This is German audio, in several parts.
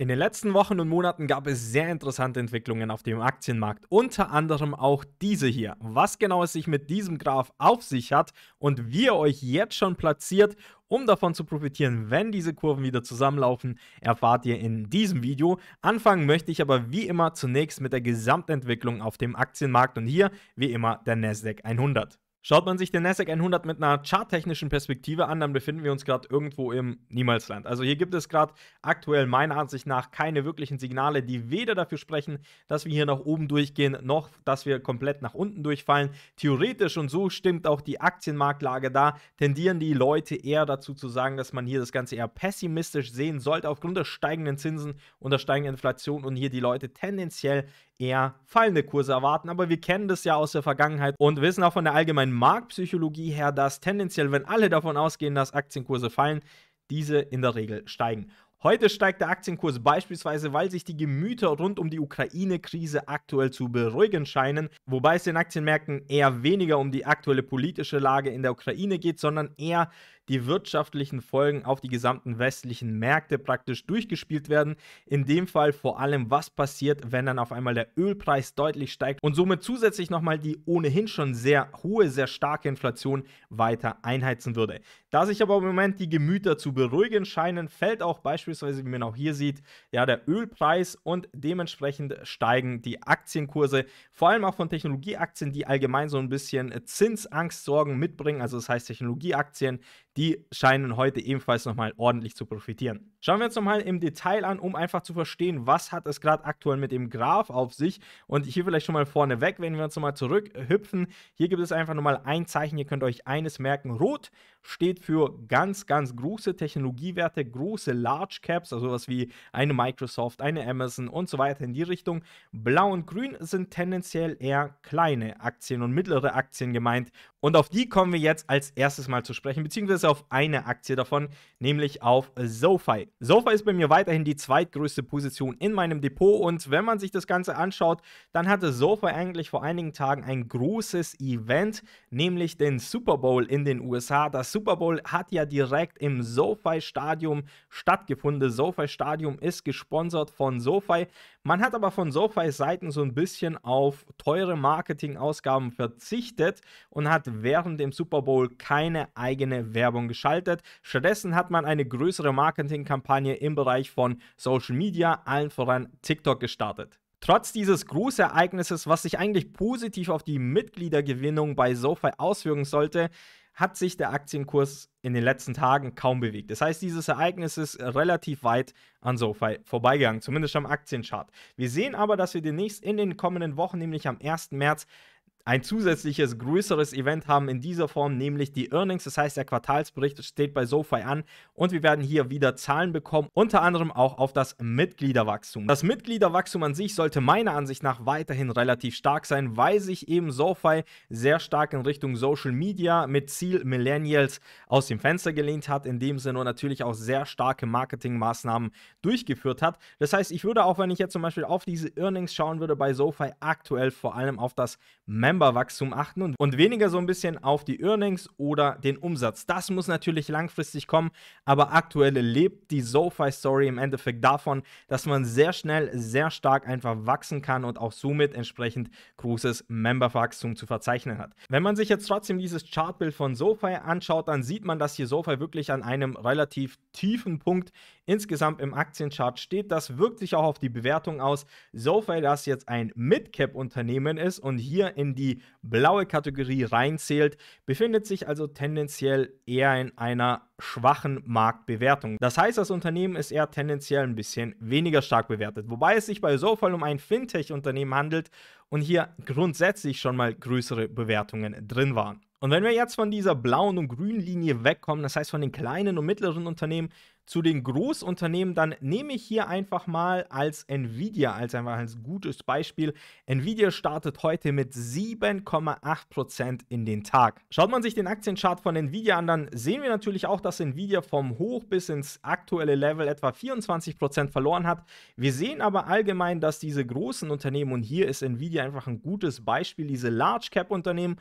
In den letzten Wochen und Monaten gab es sehr interessante Entwicklungen auf dem Aktienmarkt, unter anderem auch diese hier. Was genau es sich mit diesem Graph auf sich hat und wie ihr euch jetzt schon platziert, um davon zu profitieren, wenn diese Kurven wieder zusammenlaufen, erfahrt ihr in diesem Video. Anfangen möchte ich aber wie immer zunächst mit der Gesamtentwicklung auf dem Aktienmarkt und hier wie immer der Nasdaq 100. Schaut man sich den Nasdaq 100 mit einer charttechnischen Perspektive an, dann befinden wir uns gerade irgendwo im Niemalsland. Also hier gibt es gerade aktuell meiner Ansicht nach keine wirklichen Signale, die weder dafür sprechen, dass wir hier nach oben durchgehen, noch dass wir komplett nach unten durchfallen. Theoretisch und so stimmt auch die Aktienmarktlage da, tendieren die Leute eher dazu zu sagen, dass man hier das Ganze eher pessimistisch sehen sollte aufgrund der steigenden Zinsen und der steigenden Inflation und hier die Leute tendenziell eher fallende Kurse erwarten. Aber wir kennen das ja aus der Vergangenheit und wissen auch von der allgemeinen Marktpsychologie her, dass tendenziell, wenn alle davon ausgehen, dass Aktienkurse fallen, diese in der Regel steigen. Heute steigt der Aktienkurs beispielsweise, weil sich die Gemüter rund um die Ukraine-Krise aktuell zu beruhigen scheinen, wobei es den Aktienmärkten eher weniger um die aktuelle politische Lage in der Ukraine geht, sondern eher die wirtschaftlichen Folgen auf die gesamten westlichen Märkte praktisch durchgespielt werden. In dem Fall vor allem, was passiert, wenn dann auf einmal der Ölpreis deutlich steigt und somit zusätzlich nochmal die ohnehin schon sehr hohe, sehr starke Inflation weiter einheizen würde. Da sich aber im Moment die Gemüter zu beruhigen scheinen, fällt auch beispielsweise, wie man auch hier sieht, ja, der Ölpreis und dementsprechend steigen die Aktienkurse, vor allem auch von Technologieaktien, die allgemein so ein bisschen Zinsangstsorgen mitbringen. Also das heißt Technologieaktien, die scheinen heute ebenfalls nochmal ordentlich zu profitieren. Schauen wir uns nochmal im Detail an, um einfach zu verstehen, was hat es gerade aktuell mit dem Graph auf sich. Und hier vielleicht schon mal vorne weg, wenn wir uns nochmal zurückhüpfen. Hier gibt es einfach nochmal ein Zeichen, ihr könnt euch eines merken, rot steht für ganz, ganz große Technologiewerte, große Large Caps, also was wie eine Microsoft, eine Amazon und so weiter in die Richtung. Blau und Grün sind tendenziell eher kleine Aktien und mittlere Aktien gemeint. Und auf die kommen wir jetzt als erstes mal zu sprechen, beziehungsweise auf eine Aktie davon, nämlich auf SoFi. SoFi ist bei mir weiterhin die zweitgrößte Position in meinem Depot und wenn man sich das Ganze anschaut, dann hatte SoFi eigentlich vor einigen Tagen ein großes Event, nämlich den Super Bowl in den USA. Das Super Bowl hat ja direkt im SoFi Stadium stattgefunden. SoFi Stadium ist gesponsert von SoFi. Man hat aber von SoFi Seiten so ein bisschen auf teure Marketingausgaben verzichtet und hat während dem Super Bowl keine eigene Werbung geschaltet. Stattdessen hat man eine größere Marketingkampagne im Bereich von Social Media, allen voran TikTok gestartet. Trotz dieses Großereignisses, was sich eigentlich positiv auf die Mitgliedergewinnung bei SoFi auswirken sollte, hat sich der Aktienkurs in den letzten Tagen kaum bewegt. Das heißt, dieses Ereignis ist relativ weit an SoFi vorbeigegangen, zumindest am Aktienchart. Wir sehen aber, dass wir demnächst in den kommenden Wochen, nämlich am 1. März, ein zusätzliches größeres Event haben in dieser Form nämlich die Earnings, das heißt der Quartalsbericht steht bei SoFi an und wir werden hier wieder Zahlen bekommen, unter anderem auch auf das Mitgliederwachstum. Das Mitgliederwachstum an sich sollte meiner Ansicht nach weiterhin relativ stark sein, weil sich eben SoFi sehr stark in Richtung Social Media mit Ziel Millennials aus dem Fenster gelehnt hat, in dem Sinne natürlich auch sehr starke Marketingmaßnahmen durchgeführt hat. Das heißt, ich würde auch, wenn ich jetzt zum Beispiel auf diese Earnings schauen würde, bei SoFi aktuell vor allem auf das Member Memberwachstum achten und weniger so ein bisschen auf die Earnings oder den Umsatz. Das muss natürlich langfristig kommen, aber aktuell lebt die SoFi-Story im Endeffekt davon, dass man sehr schnell, sehr stark einfach wachsen kann und auch somit entsprechend großes Memberwachstum zu verzeichnen hat. Wenn man sich jetzt trotzdem dieses Chartbild von SoFi anschaut, dann sieht man, dass hier SoFi wirklich an einem relativ tiefen Punkt insgesamt im Aktienchart steht, das wirkt sich auch auf die Bewertung aus, sofern das jetzt ein mid cap unternehmen ist und hier in die blaue Kategorie reinzählt, befindet sich also tendenziell eher in einer schwachen Marktbewertung. Das heißt, das Unternehmen ist eher tendenziell ein bisschen weniger stark bewertet, wobei es sich bei SoFal um ein Fintech-Unternehmen handelt und hier grundsätzlich schon mal größere Bewertungen drin waren. Und wenn wir jetzt von dieser blauen und grünen Linie wegkommen, das heißt von den kleinen und mittleren Unternehmen, zu den Großunternehmen, dann nehme ich hier einfach mal als Nvidia, als einfach als gutes Beispiel. Nvidia startet heute mit 7,8% in den Tag. Schaut man sich den Aktienchart von Nvidia an, dann sehen wir natürlich auch, dass Nvidia vom Hoch bis ins aktuelle Level etwa 24% verloren hat. Wir sehen aber allgemein, dass diese großen Unternehmen, und hier ist Nvidia einfach ein gutes Beispiel, diese Large Cap Unternehmen,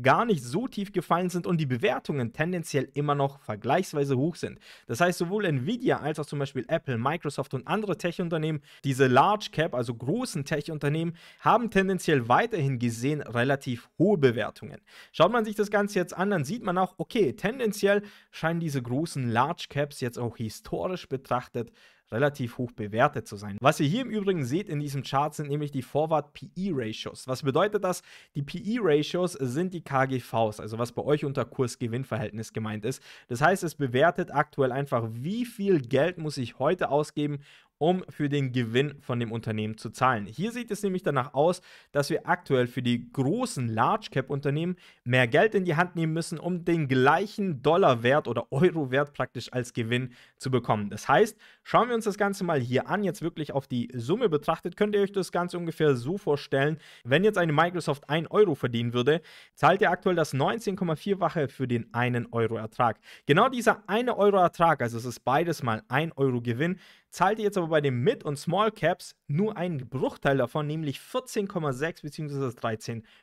gar nicht so tief gefallen sind und die Bewertungen tendenziell immer noch vergleichsweise hoch sind. Das heißt, sowohl Nvidia als auch zum Beispiel Apple, Microsoft und andere Tech-Unternehmen, diese Large Cap, also großen Tech-Unternehmen, haben tendenziell weiterhin gesehen relativ hohe Bewertungen. Schaut man sich das Ganze jetzt an, dann sieht man auch, okay, tendenziell scheinen diese großen Large Caps jetzt auch historisch betrachtet relativ hoch bewertet zu sein. Was ihr hier im Übrigen seht in diesem Chart sind nämlich die Forward-PE-Ratios. Was bedeutet das? Die PE-Ratios sind die KGVs, also was bei euch unter Kurs-Gewinn-Verhältnis gemeint ist. Das heißt, es bewertet aktuell einfach, wie viel Geld muss ich heute ausgeben, um für den Gewinn von dem Unternehmen zu zahlen. Hier sieht es nämlich danach aus, dass wir aktuell für die großen Large Cap Unternehmen mehr Geld in die Hand nehmen müssen, um den gleichen Dollarwert oder Eurowert praktisch als Gewinn zu bekommen. Das heißt, schauen wir uns das Ganze mal hier an, jetzt wirklich auf die Summe betrachtet, könnt ihr euch das Ganze ungefähr so vorstellen, wenn jetzt eine Microsoft 1 Euro verdienen würde, zahlt ihr aktuell das 19,4-fache für den 1 Euro Ertrag. Genau dieser 1 Euro Ertrag, also es ist beides mal 1 Euro Gewinn, zahlt ihr jetzt aber bei den Mid- und Small Caps nur einen Bruchteil davon, nämlich 14,6 bzw.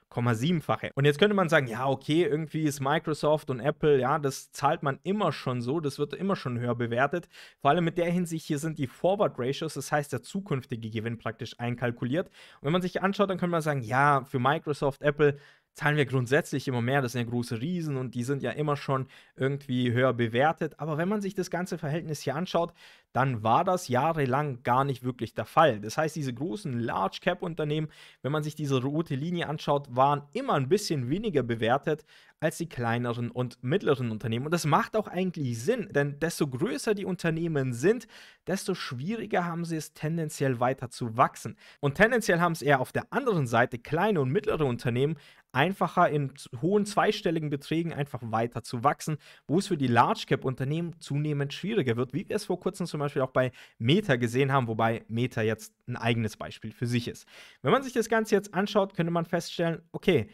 13,7-fache. Und jetzt könnte man sagen, ja, okay, irgendwie ist Microsoft und Apple, ja, das zahlt man immer schon so, das wird immer schon höher bewertet. Vor allem mit der Hinsicht, hier sind die Forward Ratios, das heißt der zukünftige Gewinn praktisch einkalkuliert. Und wenn man sich anschaut, dann könnte man sagen, ja, für Microsoft, Apple, zahlen wir grundsätzlich immer mehr. Das sind ja große Riesen und die sind ja immer schon irgendwie höher bewertet. Aber wenn man sich das ganze Verhältnis hier anschaut, dann war das jahrelang gar nicht wirklich der Fall. Das heißt, diese großen Large Cap Unternehmen, wenn man sich diese rote Linie anschaut, waren immer ein bisschen weniger bewertet als die kleineren und mittleren Unternehmen. Und das macht auch eigentlich Sinn, denn desto größer die Unternehmen sind, desto schwieriger haben sie es tendenziell weiter zu wachsen. Und tendenziell haben es eher auf der anderen Seite kleine und mittlere Unternehmen, einfacher in hohen zweistelligen Beträgen einfach weiter zu wachsen, wo es für die Large Cap Unternehmen zunehmend schwieriger wird, wie wir es vor kurzem zum Beispiel auch bei Meta gesehen haben, wobei Meta jetzt ein eigenes Beispiel für sich ist. Wenn man sich das Ganze jetzt anschaut, könnte man feststellen, okay,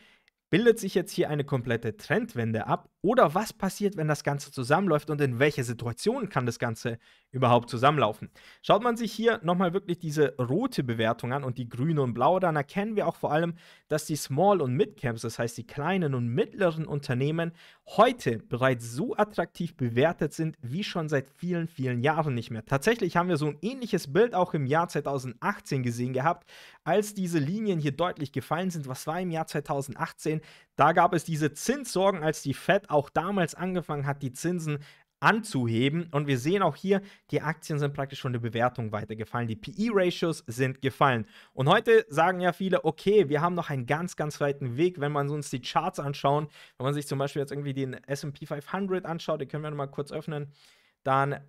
bildet sich jetzt hier eine komplette Trendwende ab oder was passiert, wenn das Ganze zusammenläuft und in welche Situation kann das Ganze überhaupt zusammenlaufen? Schaut man sich hier nochmal wirklich diese rote Bewertung an und die grüne und blaue, dann erkennen wir auch vor allem, dass die Small- und Mid-Caps, das heißt die kleinen und mittleren Unternehmen, heute bereits so attraktiv bewertet sind wie schon seit vielen, vielen Jahren nicht mehr. Tatsächlich haben wir so ein ähnliches Bild auch im Jahr 2018 gesehen gehabt, als diese Linien hier deutlich gefallen sind. Was war im Jahr 2018? Da gab es diese Zinssorgen, als die Fed auch damals angefangen hat, die Zinsen anzuheben. Und wir sehen auch hier, die Aktien sind praktisch von der Bewertung weitergefallen. Die PE-Ratios sind gefallen. Und heute sagen ja viele, okay, wir haben noch einen ganz, ganz weiten Weg, wenn man uns die Charts anschauen. Wenn man sich zum Beispiel jetzt irgendwie den SP 500 anschaut, den können wir nochmal kurz öffnen, dann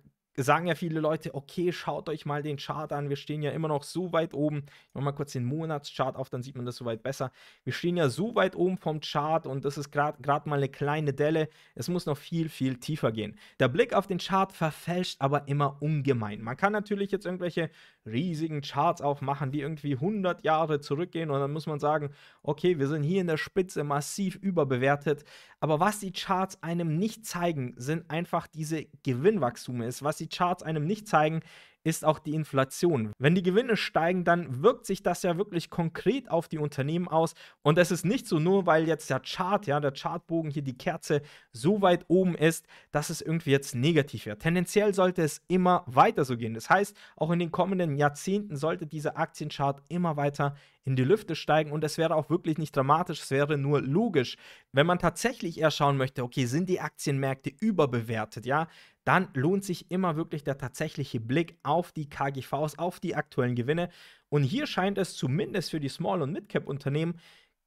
sagen ja viele Leute, okay, schaut euch mal den Chart an, wir stehen ja immer noch so weit oben. Ich mache mal kurz den Monatschart auf, dann sieht man das soweit besser. Wir stehen ja so weit oben vom Chart und das ist gerade mal eine kleine Delle. Es muss noch viel, viel tiefer gehen. Der Blick auf den Chart verfälscht aber immer ungemein. Man kann natürlich jetzt irgendwelche riesigen Charts aufmachen, die irgendwie 100 Jahre zurückgehen und dann muss man sagen, okay, wir sind hier in der Spitze massiv überbewertet. Aber was die Charts einem nicht zeigen, sind einfach diese Gewinnwachstume Was die Charts einem nicht zeigen, ist auch die Inflation. Wenn die Gewinne steigen, dann wirkt sich das ja wirklich konkret auf die Unternehmen aus. Und es ist nicht so nur, weil jetzt der Chart, ja, der Chartbogen hier die Kerze so weit oben ist, dass es irgendwie jetzt negativ wird. Tendenziell sollte es immer weiter so gehen. Das heißt, auch in den kommenden Jahrzehnten sollte dieser Aktienchart immer weiter in die Lüfte steigen und es wäre auch wirklich nicht dramatisch, es wäre nur logisch. Wenn man tatsächlich eher schauen möchte, okay, sind die Aktienmärkte überbewertet, ja, dann lohnt sich immer wirklich der tatsächliche Blick auf die KGVs, auf die aktuellen Gewinne. Und hier scheint es zumindest für die Small- und Mid-Cap-Unternehmen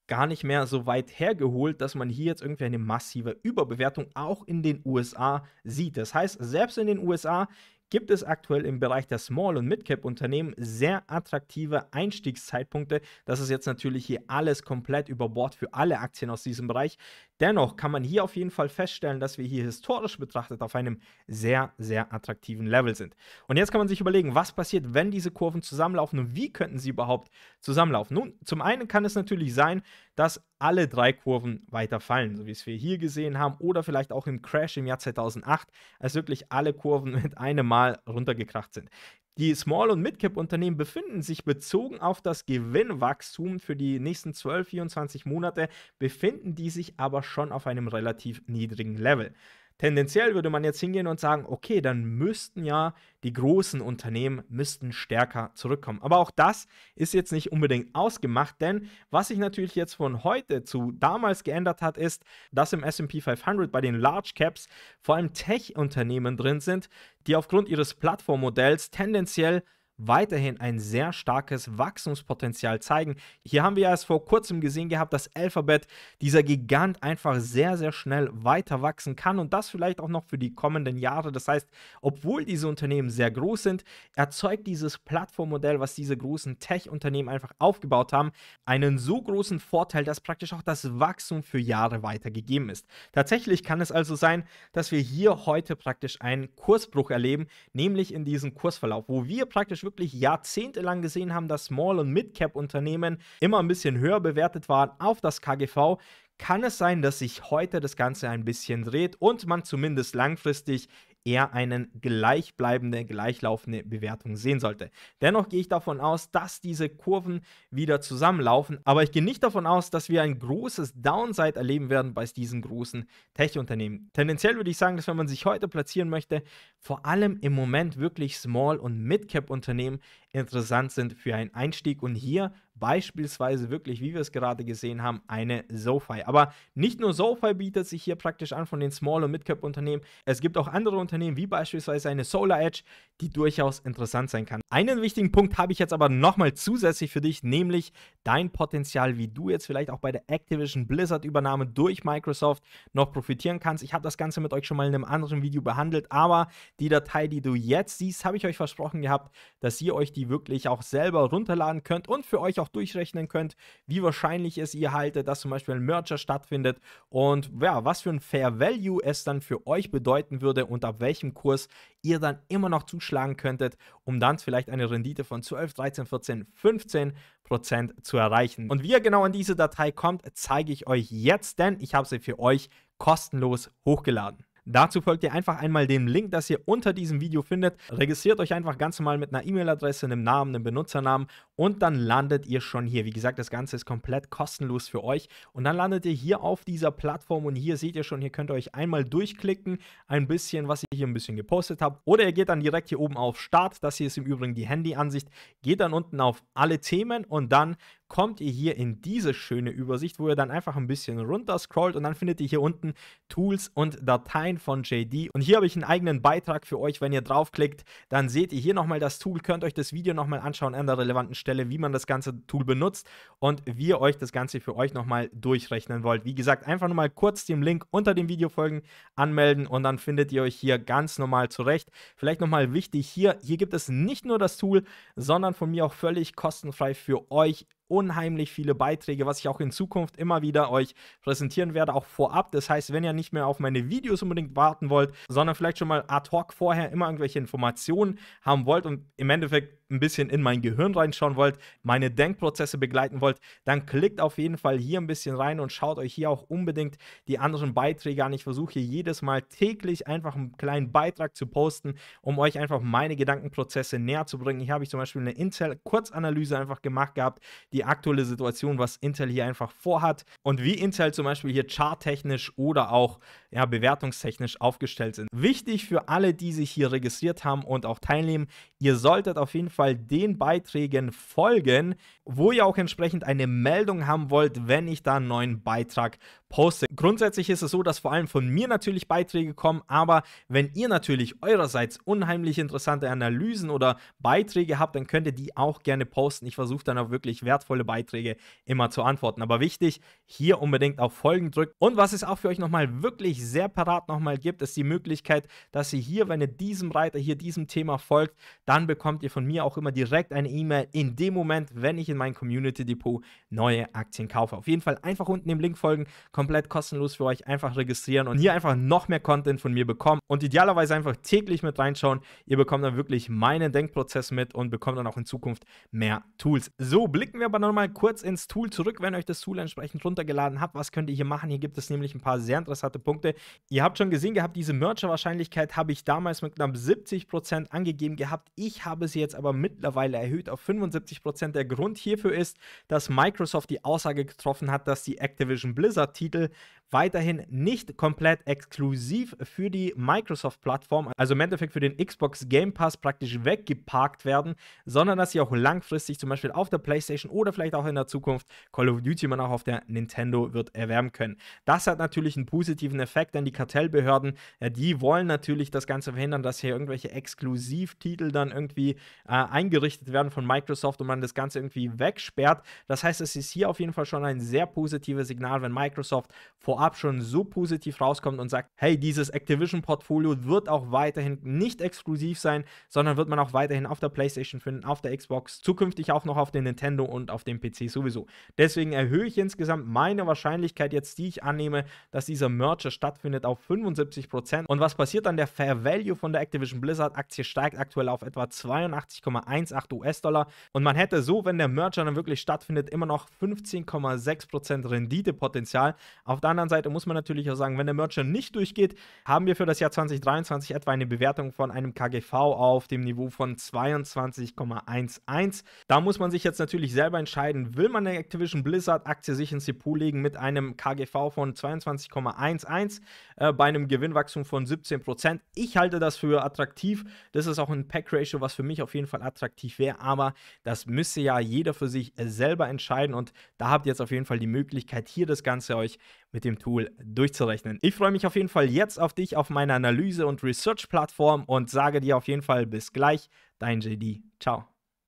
gar nicht mehr so weit hergeholt, dass man hier jetzt irgendwie eine massive Überbewertung auch in den USA sieht. Das heißt, selbst in den USA gibt es aktuell im Bereich der Small- und Mid-Cap-Unternehmen sehr attraktive Einstiegszeitpunkte. Das ist jetzt natürlich hier alles komplett über Bord für alle Aktien aus diesem Bereich. Dennoch kann man hier auf jeden Fall feststellen, dass wir hier historisch betrachtet auf einem sehr, sehr attraktiven Level sind. Und jetzt kann man sich überlegen, was passiert, wenn diese Kurven zusammenlaufen und wie könnten sie überhaupt zusammenlaufen? Nun, zum einen kann es natürlich sein, dass alle drei Kurven weiter fallen, so wie es wir hier gesehen haben, oder vielleicht auch im Crash im Jahr 2008, als wirklich alle Kurven mit einem Mal runtergekracht sind. Die Small- und mid cap unternehmen befinden sich bezogen auf das Gewinnwachstum für die nächsten 12, 24 Monate, befinden die sich aber schon auf einem relativ niedrigen Level. Tendenziell würde man jetzt hingehen und sagen, okay, dann müssten ja die großen Unternehmen müssten stärker zurückkommen. Aber auch das ist jetzt nicht unbedingt ausgemacht, denn was sich natürlich jetzt von heute zu damals geändert hat, ist, dass im S&P 500 bei den Large Caps vor allem Tech-Unternehmen drin sind, die aufgrund ihres Plattformmodells tendenziell weiterhin ein sehr starkes Wachstumspotenzial zeigen. Hier haben wir ja erst vor kurzem gesehen gehabt, dass Alphabet, dieser Gigant, einfach sehr, sehr schnell weiter wachsen kann und das vielleicht auch noch für die kommenden Jahre. Das heißt, obwohl diese Unternehmen sehr groß sind, erzeugt dieses Plattformmodell, was diese großen Tech-Unternehmen einfach aufgebaut haben, einen so großen Vorteil, dass praktisch auch das Wachstum für Jahre weitergegeben ist. Tatsächlich kann es also sein, dass wir hier heute praktisch einen Kursbruch erleben, nämlich in diesem Kursverlauf, wo wir praktisch wirklich wirklich jahrzehntelang gesehen haben, dass Small- und Mid-Cap-Unternehmen immer ein bisschen höher bewertet waren auf das KGV, kann es sein, dass sich heute das Ganze ein bisschen dreht und man zumindest langfristig eher eine gleichbleibende, gleichlaufende Bewertung sehen sollte. Dennoch gehe ich davon aus, dass diese Kurven wieder zusammenlaufen, aber ich gehe nicht davon aus, dass wir ein großes Downside erleben werden bei diesen großen Tech-Unternehmen. Tendenziell würde ich sagen, dass wenn man sich heute platzieren möchte, vor allem im Moment wirklich Small- und Mid-Cap-Unternehmen interessant sind für einen Einstieg und hier beispielsweise wirklich, wie wir es gerade gesehen haben, eine SoFi. Aber nicht nur SoFi bietet sich hier praktisch an von den Small- und mid Midcap-Unternehmen. Es gibt auch andere Unternehmen, wie beispielsweise eine Solar Edge, die durchaus interessant sein kann. Einen wichtigen Punkt habe ich jetzt aber nochmal zusätzlich für dich, nämlich dein Potenzial, wie du jetzt vielleicht auch bei der Activision Blizzard-Übernahme durch Microsoft noch profitieren kannst. Ich habe das Ganze mit euch schon mal in einem anderen Video behandelt, aber die Datei, die du jetzt siehst, habe ich euch versprochen gehabt, dass ihr euch die wirklich auch selber runterladen könnt und für euch auch durchrechnen könnt, wie wahrscheinlich es ihr haltet, dass zum Beispiel ein Merger stattfindet und ja, was für ein Fair Value es dann für euch bedeuten würde und ab welchem Kurs ihr dann immer noch zuschlagen könntet, um dann vielleicht eine Rendite von 12, 13, 14, 15 Prozent zu erreichen. Und wie ihr genau an diese Datei kommt, zeige ich euch jetzt, denn ich habe sie für euch kostenlos hochgeladen. Dazu folgt ihr einfach einmal dem Link, das ihr unter diesem Video findet. Registriert euch einfach ganz normal mit einer E-Mail-Adresse, einem Namen, einem Benutzernamen und dann landet ihr schon hier. Wie gesagt, das Ganze ist komplett kostenlos für euch und dann landet ihr hier auf dieser Plattform und hier seht ihr schon, hier könnt ihr euch einmal durchklicken, ein bisschen, was ihr hier ein bisschen gepostet habt oder ihr geht dann direkt hier oben auf Start, das hier ist im Übrigen die Handy-Ansicht. geht dann unten auf alle Themen und dann kommt ihr hier in diese schöne Übersicht, wo ihr dann einfach ein bisschen runter scrollt und dann findet ihr hier unten Tools und Dateien Design von JD. Und hier habe ich einen eigenen Beitrag für euch. Wenn ihr draufklickt, dann seht ihr hier nochmal das Tool, könnt euch das Video nochmal anschauen an der relevanten Stelle, wie man das ganze Tool benutzt und wie ihr euch das Ganze für euch nochmal durchrechnen wollt. Wie gesagt, einfach nur mal kurz dem Link unter dem Video folgen, anmelden und dann findet ihr euch hier ganz normal zurecht. Vielleicht nochmal wichtig hier, hier gibt es nicht nur das Tool, sondern von mir auch völlig kostenfrei für euch unheimlich viele Beiträge, was ich auch in Zukunft immer wieder euch präsentieren werde, auch vorab. Das heißt, wenn ihr nicht mehr auf meine Videos unbedingt warten wollt, sondern vielleicht schon mal ad hoc vorher immer irgendwelche Informationen haben wollt und im Endeffekt ein bisschen in mein Gehirn reinschauen wollt, meine Denkprozesse begleiten wollt, dann klickt auf jeden Fall hier ein bisschen rein und schaut euch hier auch unbedingt die anderen Beiträge an. Ich versuche hier jedes Mal täglich einfach einen kleinen Beitrag zu posten, um euch einfach meine Gedankenprozesse näher zu bringen. Hier habe ich zum Beispiel eine Intel-Kurzanalyse einfach gemacht gehabt, die aktuelle Situation, was Intel hier einfach vorhat und wie Intel zum Beispiel hier charttechnisch oder auch ja, bewertungstechnisch aufgestellt sind. Wichtig für alle, die sich hier registriert haben und auch teilnehmen, ihr solltet auf jeden Fall den Beiträgen folgen, wo ihr auch entsprechend eine Meldung haben wollt, wenn ich da einen neuen Beitrag poste. Grundsätzlich ist es so, dass vor allem von mir natürlich Beiträge kommen, aber wenn ihr natürlich eurerseits unheimlich interessante Analysen oder Beiträge habt, dann könnt ihr die auch gerne posten. Ich versuche dann auch wirklich wertvolle Beiträge immer zu antworten. Aber wichtig, hier unbedingt auf Folgen drückt. Und was es auch für euch nochmal wirklich sehr parat nochmal gibt, ist die Möglichkeit, dass ihr hier, wenn ihr diesem Reiter hier diesem Thema folgt, dann bekommt ihr von mir auch immer direkt eine E-Mail in dem Moment, wenn ich in mein Community Depot neue Aktien kaufe. Auf jeden Fall einfach unten dem Link folgen kommt komplett kostenlos für euch. Einfach registrieren und hier einfach noch mehr Content von mir bekommen und idealerweise einfach täglich mit reinschauen. Ihr bekommt dann wirklich meinen Denkprozess mit und bekommt dann auch in Zukunft mehr Tools. So, blicken wir aber nochmal kurz ins Tool zurück, wenn euch das Tool entsprechend runtergeladen habt. Was könnt ihr hier machen? Hier gibt es nämlich ein paar sehr interessante Punkte. Ihr habt schon gesehen gehabt, diese Merger-Wahrscheinlichkeit habe ich damals mit knapp 70% angegeben gehabt. Ich habe sie jetzt aber mittlerweile erhöht auf 75%. Der Grund hierfür ist, dass Microsoft die Aussage getroffen hat, dass die Activision Blizzard-Titel Titel weiterhin nicht komplett exklusiv für die Microsoft-Plattform, also im Endeffekt für den Xbox Game Pass praktisch weggeparkt werden, sondern dass sie auch langfristig zum Beispiel auf der PlayStation oder vielleicht auch in der Zukunft Call of Duty man auch auf der Nintendo wird erwerben können. Das hat natürlich einen positiven Effekt, denn die Kartellbehörden, ja, äh, die wollen natürlich das Ganze verhindern, dass hier irgendwelche Exklusivtitel dann irgendwie äh, eingerichtet werden von Microsoft und man das Ganze irgendwie wegsperrt. Das heißt, es ist hier auf jeden Fall schon ein sehr positives Signal, wenn Microsoft vor vorab schon so positiv rauskommt und sagt, hey, dieses Activision-Portfolio wird auch weiterhin nicht exklusiv sein, sondern wird man auch weiterhin auf der PlayStation finden, auf der Xbox, zukünftig auch noch auf den Nintendo und auf dem PC sowieso. Deswegen erhöhe ich insgesamt meine Wahrscheinlichkeit jetzt, die ich annehme, dass dieser Merger stattfindet, auf 75%. Und was passiert dann? Der Fair Value von der Activision Blizzard-Aktie steigt aktuell auf etwa 82,18 US-Dollar. Und man hätte so, wenn der Merger dann wirklich stattfindet, immer noch 15,6% Renditepotenzial. Auf der anderen Seite muss man natürlich auch sagen, wenn der Merger nicht durchgeht, haben wir für das Jahr 2023 etwa eine Bewertung von einem KGV auf dem Niveau von 22,11. Da muss man sich jetzt natürlich selber entscheiden, will man eine Activision Blizzard Aktie sich ins Depot legen mit einem KGV von 22,11 äh, bei einem Gewinnwachstum von 17%. Ich halte das für attraktiv. Das ist auch ein Pack-Ratio, was für mich auf jeden Fall attraktiv wäre, aber das müsste ja jeder für sich äh, selber entscheiden und da habt ihr jetzt auf jeden Fall die Möglichkeit, hier das Ganze euch mit dem Tool durchzurechnen. Ich freue mich auf jeden Fall jetzt auf dich, auf meiner Analyse- und Research-Plattform und sage dir auf jeden Fall bis gleich, dein JD. Ciao.